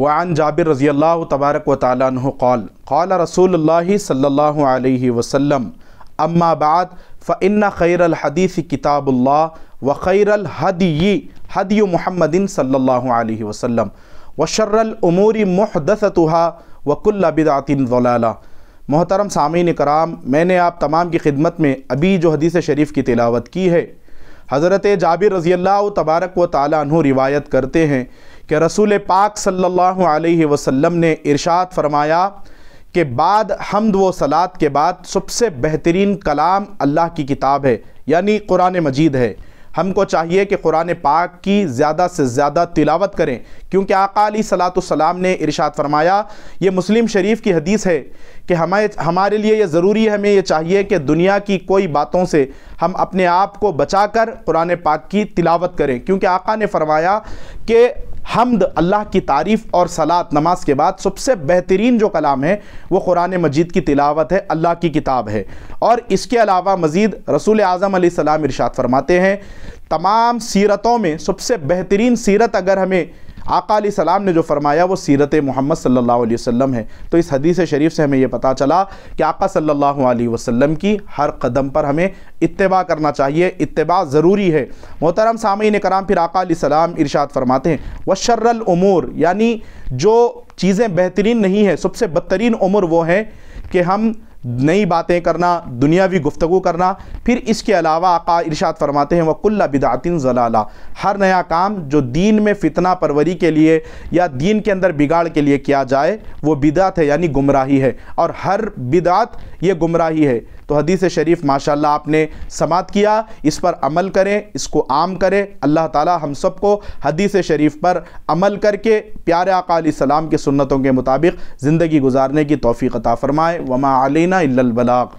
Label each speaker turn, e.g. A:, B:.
A: वान जाबिर रज़ी अल्लाह तबारक व ताली कौल कौल रसूल सल्ला वसम अम्मा बाद फ़िन खैर हदीस किताबुल्ला व खैर हदी हदी महमदिन सल्ला वसम व शर्रमूरी महदसतहा वकुल्ल बिदातिन वलाला मोहतरम सामीन कराम मैंने आप तमाम की खिदमत में अभी जो हदीस शरीफ की तिलावत की है हज़रत जाबिर रज़ी अल्लाह तबारक व ताली रिवायत करते हैं कि रसूल पाक सल्लल्लाहु अलैहि वसल्लम ने इरशाद फरमाया कि बाद हमद व सलात के बाद सबसे बेहतरीन कलाम अल्लाह की किताब है यानी कुरान मजीद है हमको चाहिए कि कुरान पाक की ज़्यादा से ज़्यादा तिलावत करें क्योंकि आकाली सलाम ने इरशाद फरमाया ये मुस्लिम शरीफ की हदीस है कि हमें हमारे लिए ये ज़रूरी है हमें ये चाहिए कि दुनिया की कोई बातों से हम अपने आप को बचा कर कुरान पाक की तिलावत करें क्योंकि आका ने फरमाया कि हमद अल्लाह की तारीफ़ और सलात नमाज के बाद सबसे बेहतरीन जो कलाम है वो कुरान मजीद की तिलावत है अल्लाह की किताब है और इसके अलावा मज़ीद रसूल आज़म सलाम इरशाद फरमाते हैं तमाम सीरतों में सबसे बेहतरीन सीरत अगर हमें आका सलाम ने जो फरमाया वो सीरत मोहम्मद सल्लल्लाहु अलैहि वसल्लम है तो इस हदीस शरीफ से हमें ये पता चला कि आका सल्लल्लाहु अलैहि वसल्लम की हर कदम पर हमें इतबा करना चाहिए इतबा ज़रूरी है मोहतरम सामीन कराम फिर आका सलाम इरशाद फरमाते हैं व शर्रल उमूर यानी जो चीज़ें बेहतरीन नहीं है सबसे बदतरीन उम्र वो हैं कि हम नई बातें करना दुनियावी गुफ्तु करना फिर इसके अलावा आका इरशाद फरमाते हैं वकुल्ला बिदातिन जलाला हर नया काम जो दीन में फितना परवरी के लिए या दीन के अंदर बिगाड़ के लिए किया जाए वो बिदात है यानी गुमराही है और हर बिदात ये गुमराही है तो हदीस शरीफ माशाल्लाह आपने समात किया इस पर अमल करें इसको आम करें अल्लाह ताला हम सबको हदीस शरीफ पर अमल करके प्यारे आका सलाम के सुन्नतों के मुताबिक ज़िंदगी गुजारने की तोफ़ी अता फ़रमाए वमा अलैना अल बलाग